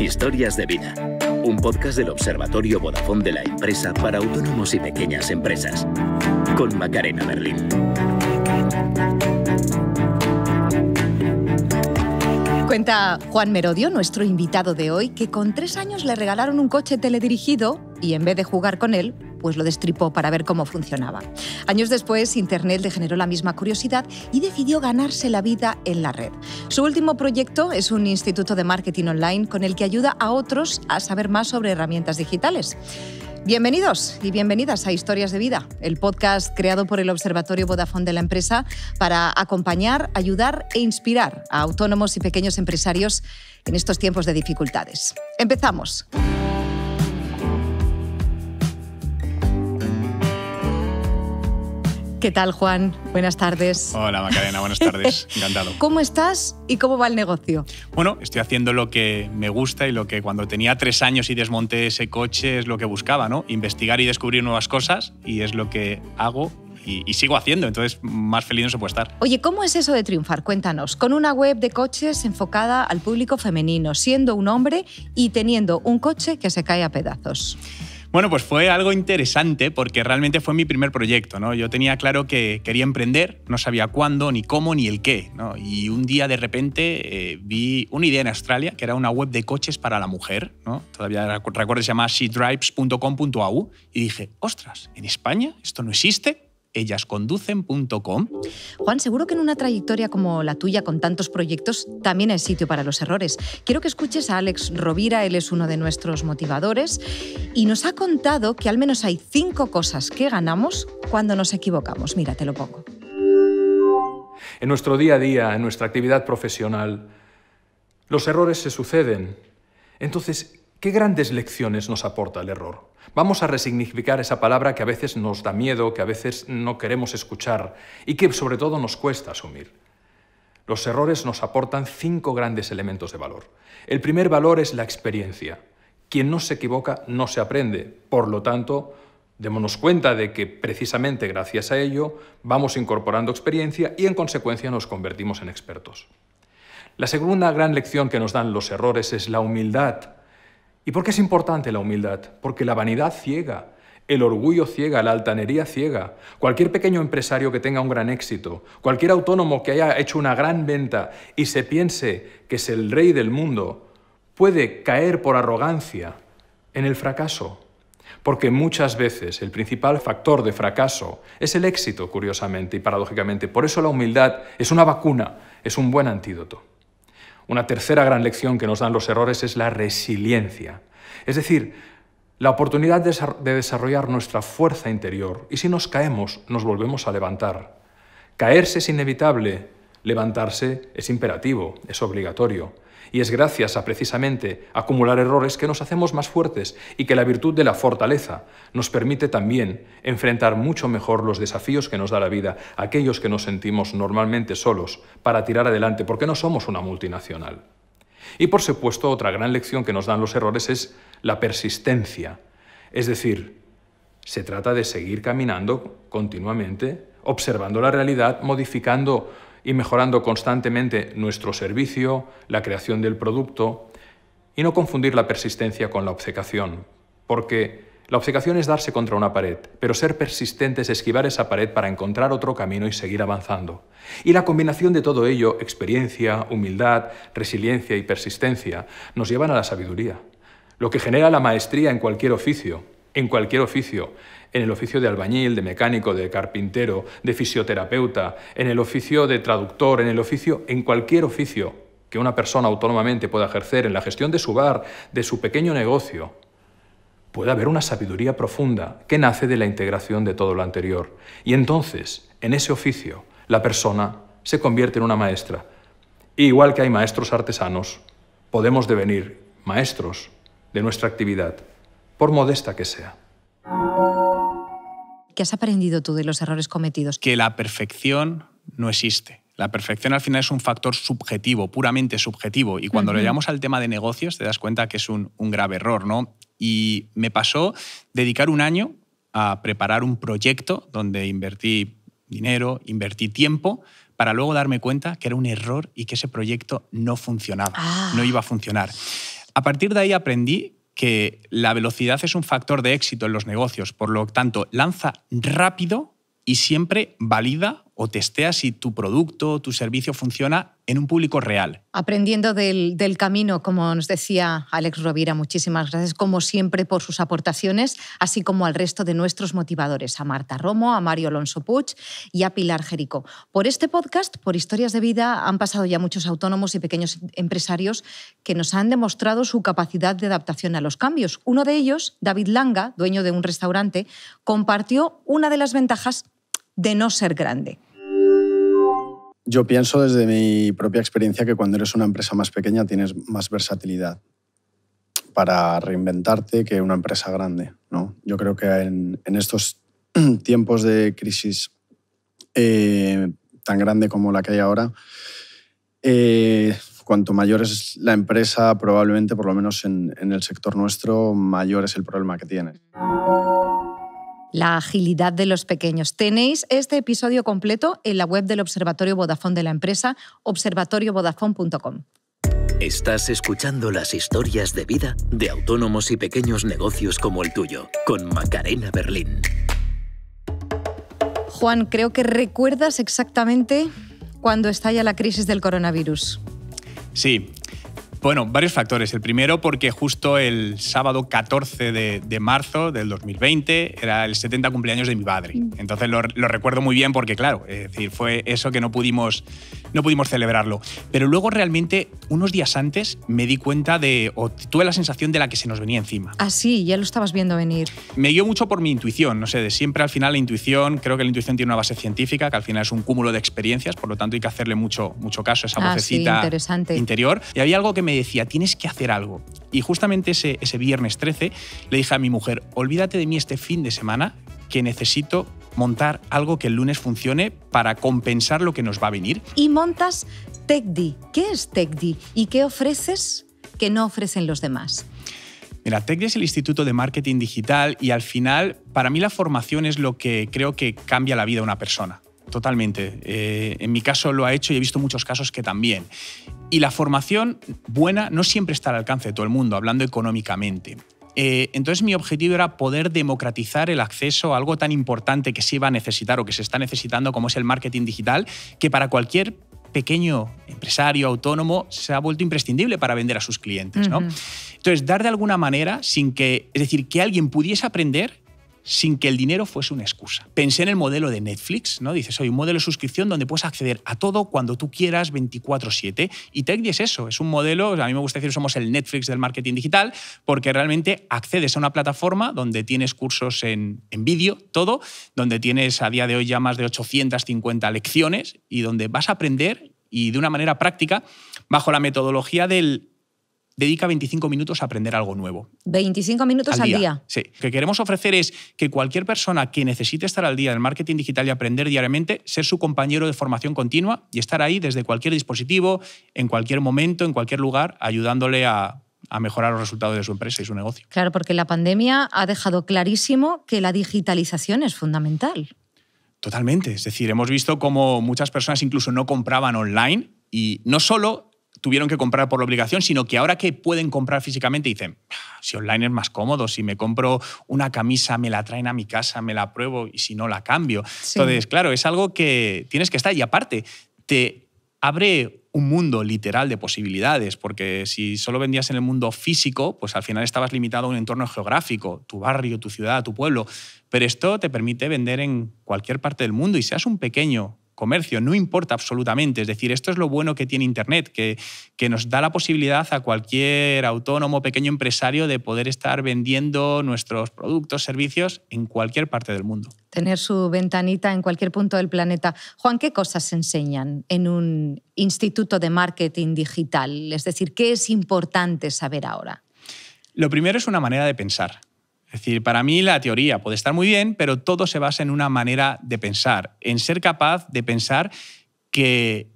Historias de vida. Un podcast del Observatorio Vodafone de la empresa para autónomos y pequeñas empresas. Con Macarena Berlín. Cuenta Juan Merodio, nuestro invitado de hoy, que con tres años le regalaron un coche teledirigido y en vez de jugar con él, pues lo destripó para ver cómo funcionaba. Años después, Internet le generó la misma curiosidad y decidió ganarse la vida en la red. Su último proyecto es un instituto de marketing online con el que ayuda a otros a saber más sobre herramientas digitales. Bienvenidos y bienvenidas a Historias de Vida, el podcast creado por el Observatorio Vodafone de la empresa para acompañar, ayudar e inspirar a autónomos y pequeños empresarios en estos tiempos de dificultades. Empezamos. ¿Qué tal, Juan? Buenas tardes. Hola, Macarena, buenas tardes. Encantado. ¿Cómo estás y cómo va el negocio? Bueno, estoy haciendo lo que me gusta y lo que cuando tenía tres años y desmonté ese coche es lo que buscaba, ¿no? Investigar y descubrir nuevas cosas y es lo que hago y, sigo haciendo, entonces más feliz no se puede estar. Oye, ¿cómo es eso de triunfar? Cuéntanos, con una web de coches enfocada al público femenino, siendo un hombre y teniendo un coche que se cae a pedazos. Bueno, pues fue algo interesante porque realmente fue mi primer proyecto, ¿no? Yo tenía claro que quería emprender, no sabía cuándo, ni cómo, ni el qué, ¿no? Y un día de repente eh, vi una idea en Australia, que era una web de coches para la mujer, ¿no? Todavía recuerdo se llamaba shedrives.com.au y dije, ostras, ¿en España esto no existe? ellasconducen.com. Juan, seguro que en una trayectoria como la tuya, con tantos proyectos, también hay sitio para los errores. Quiero que escuches a Alex Rovira, él es uno de nuestros motivadores, y nos ha contado que al menos hay cinco cosas que ganamos cuando nos equivocamos. Mira, te lo pongo. En nuestro día a día, en nuestra actividad profesional, los errores se suceden. Entonces, ¿qué grandes lecciones nos aporta el error? Vamos a resignificar esa palabra que a veces nos da miedo, que a veces no queremos escuchar y que sobre todo nos cuesta asumir. Los errores nos aportan cinco grandes elementos de valor. El primer valor es la experiencia. Quien no se equivoca no se aprende. Por lo tanto, démonos cuenta de que precisamente gracias a ello vamos incorporando experiencia y en consecuencia nos convertimos en expertos. La segunda gran lección que nos dan los errores es la humildad ¿Y por qué es importante la humildad? Porque la vanidad ciega, el orgullo ciega, la altanería ciega. Cualquier pequeño empresario que tenga un gran éxito, cualquier autónomo que haya hecho una gran venta y se piense que es el rey del mundo, puede caer por arrogancia en el fracaso. Porque muchas veces el principal factor de fracaso es el éxito, curiosamente y paradójicamente. Por eso la humildad es una vacuna, es un buen antídoto. Una tercera gran lección que nos dan los errores es la resiliencia, es decir, la oportunidad de desarrollar nuestra fuerza interior y si nos caemos nos volvemos a levantar. Caerse es inevitable, levantarse es imperativo, es obligatorio. Y es gracias a precisamente acumular errores que nos hacemos más fuertes y que la virtud de la fortaleza nos permite también enfrentar mucho mejor los desafíos que nos da la vida, aquellos que nos sentimos normalmente solos, para tirar adelante, porque no somos una multinacional. Y por supuesto, otra gran lección que nos dan los errores es la persistencia. Es decir, se trata de seguir caminando continuamente, observando la realidad, modificando y mejorando constantemente nuestro servicio, la creación del producto y no confundir la persistencia con la obcecación, porque la obcecación es darse contra una pared, pero ser persistente es esquivar esa pared para encontrar otro camino y seguir avanzando. Y la combinación de todo ello, experiencia, humildad, resiliencia y persistencia, nos llevan a la sabiduría, lo que genera la maestría en cualquier oficio, en cualquier oficio, en el oficio de albañil, de mecánico, de carpintero, de fisioterapeuta, en el oficio de traductor, en el oficio, en cualquier oficio que una persona autónomamente pueda ejercer en la gestión de su bar, de su pequeño negocio, puede haber una sabiduría profunda que nace de la integración de todo lo anterior. Y entonces, en ese oficio, la persona se convierte en una maestra. igual que hay maestros artesanos, podemos devenir maestros de nuestra actividad por modesta que sea. ¿Qué has aprendido tú de los errores cometidos? Que la perfección no existe. La perfección al final es un factor subjetivo, puramente subjetivo. Y cuando le lo llevamos al tema de negocios, te das cuenta que es un, grave error, ¿no? Y me pasó dedicar un año a preparar un proyecto donde invertí dinero, invertí tiempo, para luego darme cuenta que era un error y que ese proyecto no funcionaba, ah. no iba a funcionar. A partir de ahí aprendí que la velocidad es un factor de éxito en los negocios, por lo tanto, lanza rápido y siempre valida o testeas si tu producto, tu servicio funciona en un público real. Aprendiendo del, camino, como nos decía Alex Rovira, muchísimas gracias como siempre por sus aportaciones, así como al resto de nuestros motivadores, a Marta Romo, a Mario Alonso Puch y a Pilar Jerico. Por este podcast, por Historias de Vida, han pasado ya muchos autónomos y pequeños empresarios que nos han demostrado su capacidad de adaptación a los cambios. Uno de ellos, David Langa, dueño de un restaurante, compartió una de las ventajas de no ser grande? Yo pienso desde mi propia experiencia que cuando eres una empresa más pequeña tienes más versatilidad para reinventarte que una empresa grande. ¿no? Yo creo que en, estos tiempos de crisis eh, tan grande como la que hay ahora, eh, cuanto mayor es la empresa, probablemente, por lo menos en, el sector nuestro, mayor es el problema que tienes la agilidad de los pequeños. Tenéis este episodio completo en la web del Observatorio Vodafone de la empresa, observatoriovodafone.com. Estás escuchando las historias de vida de autónomos y pequeños negocios como el tuyo, con Macarena Berlín. Juan, creo que recuerdas exactamente cuando estalla la crisis del coronavirus. Sí, bueno, varios factores. El primero porque justo el sábado 14 de, marzo del 2020 era el 70 cumpleaños de mi padre. Mm. Entonces lo, recuerdo muy bien porque, claro, es decir, fue eso que no pudimos no pudimos celebrarlo. Pero luego realmente, unos días antes, me di cuenta de, o tuve la sensación de la que se nos venía encima. Ah, sí, ya lo estabas viendo venir. Me guió mucho por mi intuición, no sé, de siempre al final la intuición, creo que la intuición tiene una base científica, que al final es un cúmulo de experiencias, por lo tanto hay que hacerle mucho, mucho caso a esa ah, interior. Y había algo que me decía, tienes que hacer algo. Y justamente ese, ese viernes 13 le dije a mi mujer, olvídate de mí este fin de semana, que necesito montar algo que el lunes funcione para compensar lo que nos va a venir. Y montas TechDi. ¿Qué es TechDi y qué ofreces que no ofrecen los demás? Mira, TECDI es el Instituto de Marketing Digital y al final, para mí la formación es lo que creo que cambia la vida de una persona. Totalmente. Eh, en mi caso lo ha hecho y he visto muchos casos que también. Y la formación buena no siempre está al alcance de todo el mundo, hablando económicamente. Eh, entonces mi objetivo era poder democratizar el acceso a algo tan importante que se iba a necesitar o que se está necesitando como es el marketing digital, que para cualquier pequeño empresario autónomo se ha vuelto imprescindible para vender a sus clientes. Entonces, dar de alguna manera, sin que, es decir, que alguien pudiese aprender sin que el dinero fuese una excusa. Pensé en el modelo de Netflix, ¿no? Dices, soy un modelo de suscripción donde puedes acceder a todo cuando tú quieras 24/7 y TechDi es eso, es un modelo, a mí me gusta decir somos el Netflix del marketing digital porque realmente accedes a una plataforma donde tienes cursos en, en vídeo, todo, donde tienes a día de hoy ya más de 850 lecciones y donde vas a aprender y de una manera práctica bajo la metodología del dedica 25 minutos a aprender algo nuevo. 25 minutos al, día. Sí. Lo que queremos ofrecer es que cualquier persona que necesite estar al día del marketing digital y aprender diariamente, ser su compañero de formación continua y estar ahí desde cualquier dispositivo, en cualquier momento, en cualquier lugar, ayudándole a a mejorar los resultados de su empresa y su negocio. Claro, porque la pandemia ha dejado clarísimo que la digitalización es fundamental. Totalmente. Es decir, hemos visto cómo muchas personas incluso no compraban online y no solo tuvieron que comprar por la obligación, sino que ahora que pueden comprar físicamente dicen, ah, si online es más cómodo, si me compro una camisa, me la traen a mi casa, me la pruebo y si no la cambio. Entonces, claro, es algo que tienes que estar y aparte te abre un mundo literal de posibilidades, porque si solo vendías en el mundo físico, pues al final estabas limitado a un entorno geográfico, tu barrio, tu ciudad, tu pueblo, pero esto te permite vender en cualquier parte del mundo y seas un pequeño comercio, no importa absolutamente. Es decir, esto es lo bueno que tiene Internet, que, que nos da la posibilidad a cualquier autónomo, pequeño empresario de poder estar vendiendo nuestros productos, servicios en cualquier parte del mundo. Tener su ventanita en cualquier punto del planeta. Juan, ¿qué cosas se enseñan en un instituto de marketing digital? Es decir, ¿qué es importante saber ahora? Lo primero es una manera de pensar. Es decir, para mí la teoría puede estar muy bien, pero todo se basa en una manera de pensar, en ser capaz de pensar que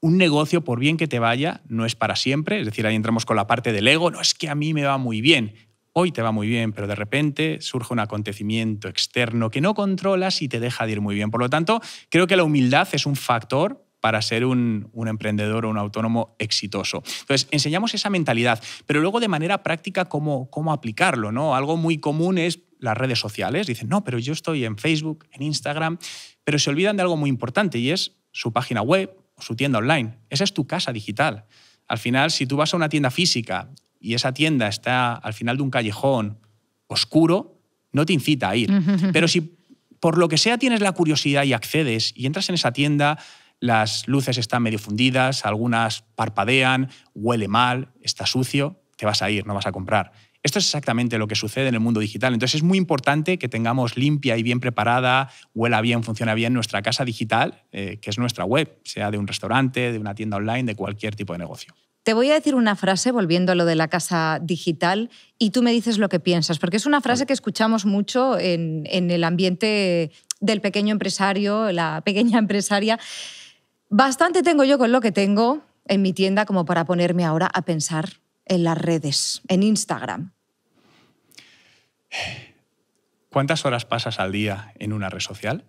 un negocio, por bien que te vaya, no es para siempre. Es decir, ahí entramos con la parte del ego, no es que a mí me va muy bien. Hoy te va muy bien, pero de repente surge un acontecimiento externo que no controlas y te deja de ir muy bien. Por lo tanto, creo que la humildad es un factor para ser un, emprendedor o un autónomo exitoso. Entonces, enseñamos esa mentalidad, pero luego de manera práctica cómo, cómo aplicarlo. ¿no? Algo muy común es las redes sociales. Dicen, no, pero yo estoy en Facebook, en Instagram, pero se olvidan de algo muy importante y es su página web o su tienda online. Esa es tu casa digital. Al final, si tú vas a una tienda física y esa tienda está al final de un callejón oscuro, no te incita a ir. Pero si por lo que sea tienes la curiosidad y accedes y entras en esa tienda, las luces están medio fundidas, algunas parpadean, huele mal, está sucio, te vas a ir, no vas a comprar. Esto es exactamente lo que sucede en el mundo digital. Entonces es muy importante que tengamos limpia y bien preparada, huela bien, funciona bien nuestra casa digital, eh, que es nuestra web, sea de un restaurante, de una tienda online, de cualquier tipo de negocio. Te voy a decir una frase, volviendo a lo de la casa digital, y tú me dices lo que piensas, porque es una frase que escuchamos mucho en, en el ambiente del pequeño empresario, la pequeña empresaria. Bastante tengo yo con lo que tengo en mi tienda como para ponerme ahora a pensar en las redes, en Instagram. ¿Cuántas horas pasas al día en una red social?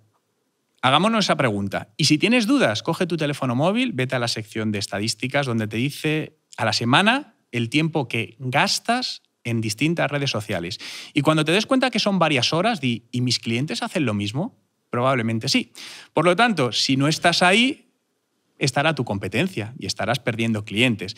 Hagámonos esa pregunta. Y si tienes dudas, coge tu teléfono móvil, vete a la sección de estadísticas donde te dice a la semana el tiempo que gastas en distintas redes sociales. Y cuando te des cuenta que son varias horas, di, ¿y mis clientes hacen lo mismo? Probablemente sí. Por lo tanto, si no estás ahí, estará tu competencia y estarás perdiendo clientes.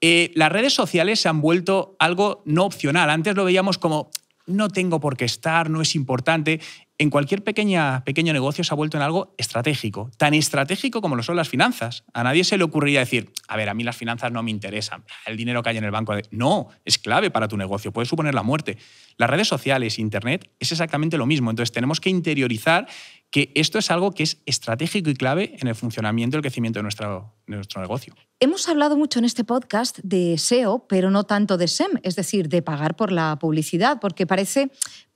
Eh, las redes sociales se han vuelto algo no opcional. Antes lo veíamos como no tengo por qué estar, no es importante en cualquier pequeña, pequeño negocio se ha vuelto en algo estratégico, tan estratégico como lo son las finanzas. A nadie se le ocurriría decir, a ver, a mí las finanzas no me interesan, el dinero que hay en el banco. No, es clave para tu negocio, puede suponer la muerte. Las redes sociales, Internet, es exactamente lo mismo. Entonces tenemos que interiorizar que esto es algo que es estratégico y clave en el funcionamiento y el crecimiento de de nuestro negocio. Hemos hablado mucho en este podcast de SEO, pero no tanto de SEM, es decir, de pagar por la publicidad, porque parece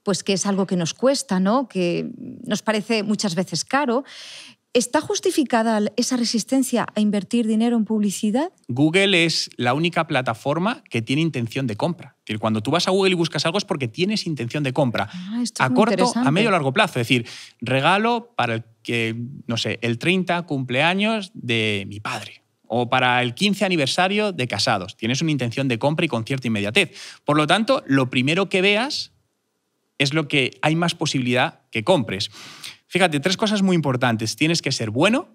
pues que es algo que nos cuesta, ¿no? que nos parece muchas veces caro. ¿Está justificada esa resistencia a invertir dinero en publicidad? Google es la única plataforma que tiene intención de compra. Es decir, cuando tú vas a Google y buscas algo es porque tienes intención de compra. Ah, a corto, a medio o largo plazo. Es decir, regalo para el que, no sé, el 30 cumpleaños de mi padre o para el 15 aniversario de casados. Tienes una intención de compra y con cierta inmediatez. Por lo tanto, lo primero que veas es lo que hay más posibilidad que compres. Fíjate, tres cosas muy importantes. Tienes que ser bueno,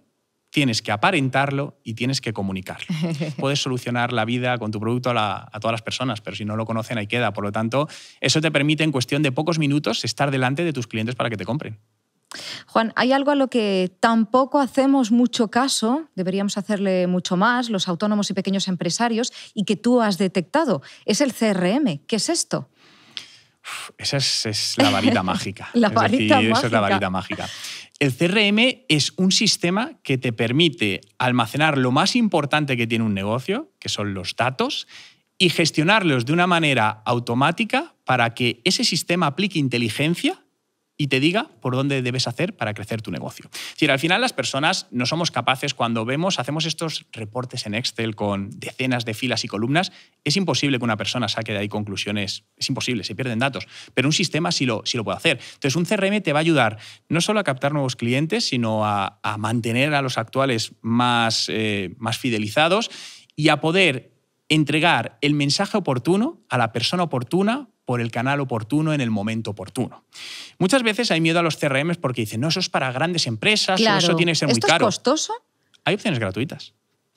tienes que aparentarlo y tienes que comunicarlo. Puedes solucionar la vida con tu producto a, todas las personas, pero si no lo conocen ahí queda. Por lo tanto, eso te permite en cuestión de pocos minutos estar delante de tus clientes para que te compren. Juan, hay algo a lo que tampoco hacemos mucho caso, deberíamos hacerle mucho más los autónomos y pequeños empresarios, y que tú has detectado, es el CRM. ¿Qué es esto? Esa es, la varita mágica. Esa es la varita mágica. El CRM es un sistema que te permite almacenar lo más importante que tiene un negocio, que son los datos, y gestionarlos de una manera automática para que ese sistema aplique inteligencia y te diga por dónde debes hacer para crecer tu negocio. al final las personas no somos capaces cuando vemos, hacemos estos reportes en Excel con decenas de filas y columnas, es imposible que una persona saque de ahí conclusiones, es imposible, se pierden datos, pero un sistema sí lo, lo puede hacer. Entonces un CRM te va a ayudar no solo a captar nuevos clientes, sino a, mantener a los actuales más, eh, más fidelizados y a poder entregar el mensaje oportuno a la persona oportuna por el canal oportuno en el momento oportuno. Muchas veces hay miedo a los CRM porque dicen, no, eso es para grandes empresas, eso tiene que ser muy caro. ¿Es costoso? Hay opciones gratuitas.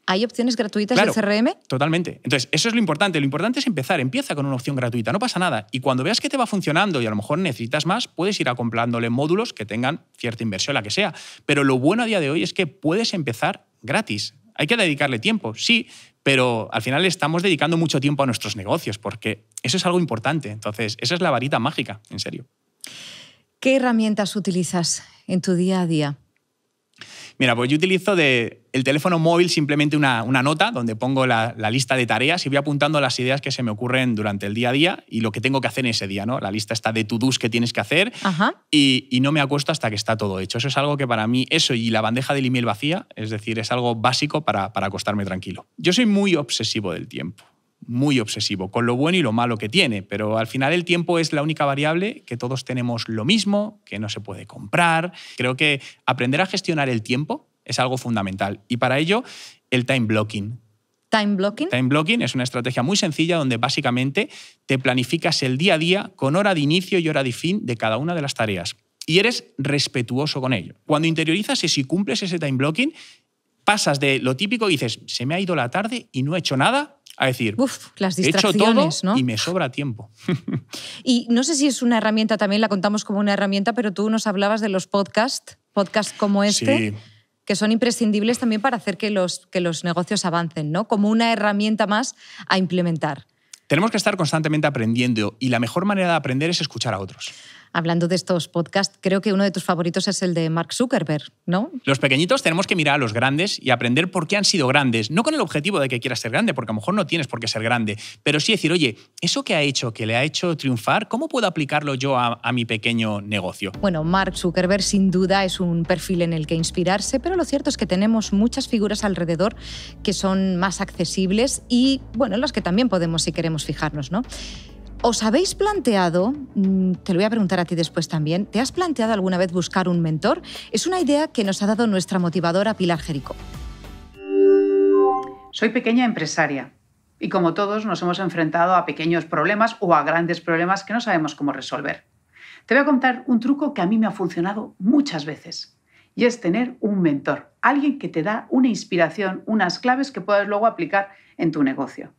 ¿Hay opciones gratuitas de CRM? Totalmente. Entonces, eso es lo importante. Lo importante es empezar. Empieza con una opción gratuita, no pasa nada. Y cuando veas que te va funcionando y a lo mejor necesitas más, puedes ir acomplándole módulos que tengan cierta inversión, la que sea. Pero lo bueno a día de hoy es que puedes empezar gratis. Hay que dedicarle tiempo, sí, pero al final estamos dedicando mucho tiempo a nuestros negocios, porque eso es algo importante. Entonces, esa es la varita mágica, en serio. ¿Qué herramientas utilizas en tu día a día? Mira, pues yo utilizo de el teléfono móvil simplemente una, nota donde pongo la, lista de tareas y voy apuntando las ideas que se me ocurren durante el día a día y lo que tengo que hacer en ese día, ¿no? La lista está de to-dos que tienes que hacer y, no me acuesto hasta que está todo hecho. Eso es algo que para mí, eso y la bandeja del email vacía, es decir, es algo básico para, para acostarme tranquilo. Yo soy muy obsesivo del tiempo muy obsesivo, con lo bueno y lo malo que tiene, pero al final el tiempo es la única variable que todos tenemos lo mismo, que no se puede comprar. Creo que aprender a gestionar el tiempo es algo fundamental y para ello el time blocking. Time blocking. Time blocking es una estrategia muy sencilla donde básicamente te planificas el día a día con hora de inicio y hora de fin de cada una de las tareas y eres respetuoso con ello. Cuando interiorizas y si cumples ese time blocking, pasas de lo típico y dices, se me ha ido la tarde y no he hecho nada, a decir, las distracciones, ¿no? y me sobra tiempo. y no sé si es una herramienta, también la contamos como una herramienta, pero tú nos hablabas de los podcasts, podcasts como este. que son imprescindibles también para hacer que los, que los negocios avancen, ¿no? Como una herramienta más a implementar. Tenemos que estar constantemente aprendiendo y la mejor manera de aprender es escuchar a otros hablando de estos podcasts, creo que uno de tus favoritos es el de Mark Zuckerberg, ¿no? Los pequeñitos tenemos que mirar a los grandes y aprender por qué han sido grandes. No con el objetivo de que quieras ser grande, porque a lo mejor no tienes por qué ser grande, pero sí decir, oye, eso que ha hecho, que le ha hecho triunfar, ¿cómo puedo aplicarlo yo a, mi pequeño negocio? Bueno, Mark Zuckerberg sin duda es un perfil en el que inspirarse, pero lo cierto es que tenemos muchas figuras alrededor que son más accesibles y, bueno, las que también podemos si queremos fijarnos, ¿no? ¿Os habéis planteado, mm, te lo voy a preguntar a ti después también, ¿te has planteado alguna vez buscar un mentor? Es una idea que nos ha dado nuestra motivadora Pilar Jerico. Soy pequeña empresaria y como todos nos hemos enfrentado a pequeños problemas o a grandes problemas que no sabemos cómo resolver. Te voy a contar un truco que a mí me ha funcionado muchas veces y es tener un mentor, alguien que te da una inspiración, unas claves que puedas luego aplicar en tu negocio.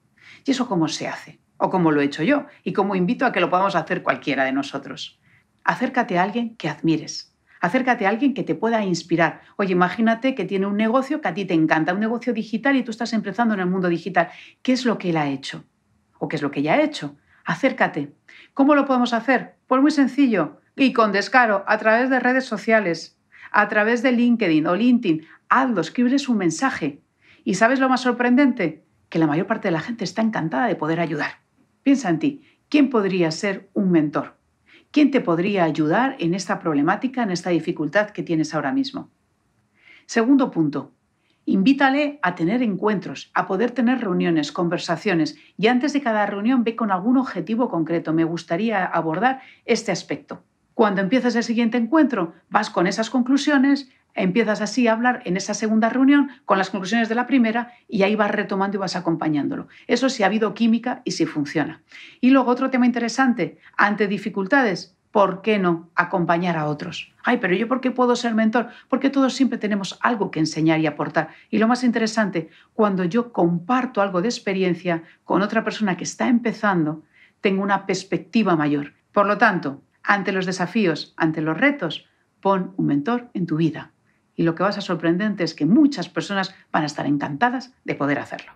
¿Y eso cómo se hace? o como lo he hecho yo y como invito a que lo podamos hacer cualquiera de nosotros. Acércate a alguien que admires. Acércate a alguien que te pueda inspirar. Oye, imagínate que tiene un negocio que a ti te encanta, un negocio digital y tú estás empezando en el mundo digital. ¿Qué es lo que él ha hecho? ¿O qué es lo que ella ha hecho? Acércate. ¿Cómo lo podemos hacer? Pues muy sencillo y con descaro, a través de redes sociales, a través de LinkedIn o LinkedIn. Hazlo, escribes un mensaje. ¿Y sabes lo más sorprendente? Que la mayor parte de la gente está encantada de poder ayudar. Piensa en ti, ¿quién podría ser un mentor? ¿Quién te podría ayudar en esta problemática, en esta dificultad que tienes ahora mismo? Segundo punto, invítale a tener encuentros, a poder tener reuniones, conversaciones y antes de cada reunión ve con algún objetivo concreto. Me gustaría abordar este aspecto. Cuando empiezas el siguiente encuentro, vas con esas conclusiones, empiezas así a hablar en esa segunda reunión con las conclusiones de la primera y ahí vas retomando y vas acompañándolo. Eso si ha habido química y si funciona. Y luego otro tema interesante, ante dificultades, ¿por qué no acompañar a otros? Ay, pero yo ¿por qué puedo ser mentor? Porque todos siempre tenemos algo que enseñar y aportar. Y lo más interesante, cuando yo comparto algo de experiencia con otra persona que está empezando, tengo una perspectiva mayor. Por lo tanto, ante los desafíos, ante los retos, pon un mentor en tu vida y lo que va a ser sorprendente es que muchas personas van a estar encantadas de poder hacerlo.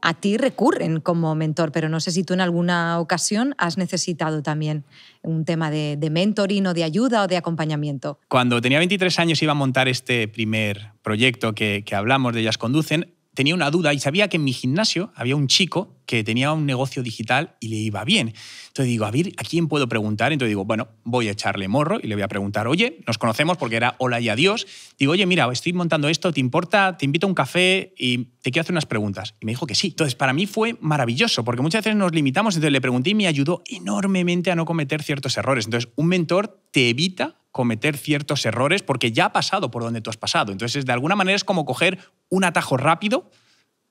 A ti recurren como mentor, pero no sé si tú en alguna ocasión has necesitado también un tema de, mentoring o de ayuda o de acompañamiento. Cuando tenía 23 años iba a montar este primer proyecto que, que hablamos de Ellas Conducen, tenía una duda y sabía que en mi gimnasio había un chico que tenía un negocio digital y le iba bien. Entonces digo, a ver, ¿a quién puedo preguntar? Entonces digo, bueno, voy a echarle morro y le voy a preguntar, oye, nos conocemos porque era hola y adiós. Digo, oye, mira, estoy montando esto, ¿te importa? Te invito a un café y te quiero hacer unas preguntas. Y me dijo que sí. Entonces, para mí fue maravilloso porque muchas veces nos limitamos. Entonces le pregunté y me ayudó enormemente a no cometer ciertos errores. Entonces, un mentor te evita cometer ciertos errores porque ya ha pasado por donde tú has pasado. Entonces, de alguna manera es como coger un atajo rápido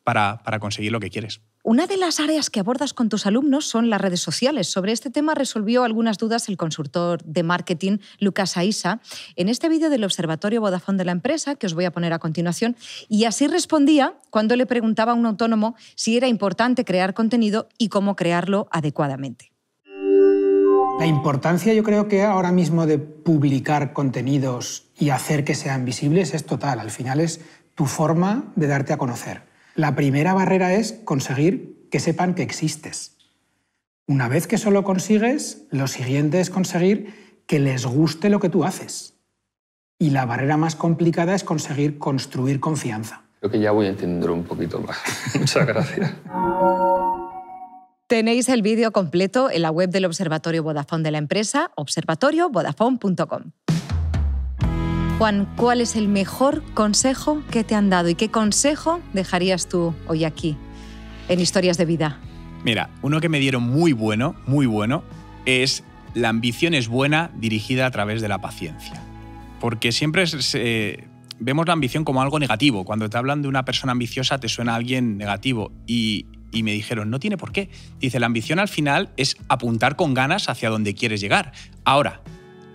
para, conseguir lo que quieres. Una de las áreas que abordas con tus alumnos son las redes sociales. Sobre este tema resolvió algunas dudas el consultor de marketing Lucas Aisa en este vídeo del Observatorio Vodafone de la empresa, que os voy a poner a continuación. Y así respondía cuando le preguntaba a un autónomo si era importante crear contenido y cómo crearlo adecuadamente. La importancia yo creo que ahora mismo de publicar contenidos y hacer que sean visibles es total. Al final es tu forma de darte a conocer. La primera barrera es conseguir que sepan que existes. Una vez que eso lo consigues, lo siguiente es conseguir que les guste lo que tú haces. Y la barrera más complicada es conseguir construir confianza. Creo que ya voy a entender un poquito más. Muchas gracias. Tenéis el vídeo completo en la web del Observatorio Vodafone de la empresa, observatoriovodafone.com. Juan, ¿cuál es el mejor consejo que te han dado y qué consejo dejarías tú hoy aquí en Historias de Vida? Mira, uno que me dieron muy bueno, muy bueno, es la ambición es buena dirigida a través de la paciencia. Porque siempre eh, vemos la ambición como algo negativo. Cuando te hablan de una persona ambiciosa te suena a alguien negativo. Y y me dijeron, no tiene por qué. Dice, la ambición al final es apuntar con ganas hacia donde quieres llegar. Ahora,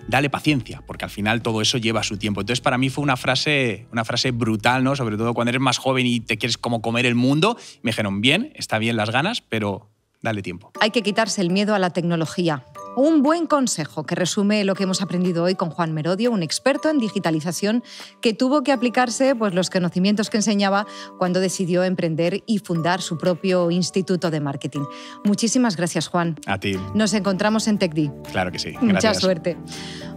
dale paciencia, porque al final todo eso lleva su tiempo. Entonces, para mí fue una frase, una frase brutal, ¿no? Sobre todo cuando eres más joven y te quieres como comer el mundo. Me dijeron, bien, está bien las ganas, pero Dale tiempo. Hay que quitarse el miedo a la tecnología. Un buen consejo que resume lo que hemos aprendido hoy con Juan Merodio, un experto en digitalización que tuvo que aplicarse pues, los conocimientos que enseñaba cuando decidió emprender y fundar su propio instituto de marketing. Muchísimas gracias, Juan. A ti. Nos encontramos en TechD. Claro que sí. Mucha suerte.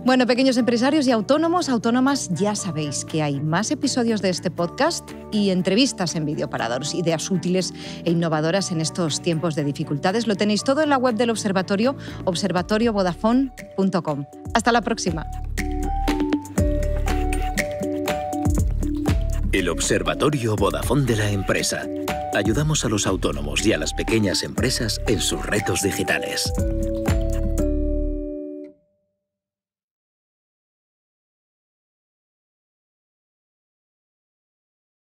Bueno, pequeños empresarios y autónomos, autónomas, ya sabéis que hay más episodios de este podcast y entrevistas en vídeo para ideas útiles e innovadoras en estos tiempos de dificultad lo tenéis todo en la web del observatorio, observatoriovodafone.com. Hasta la próxima. El Observatorio Vodafone de la empresa. Ayudamos a los autónomos y a las pequeñas empresas en sus retos digitales.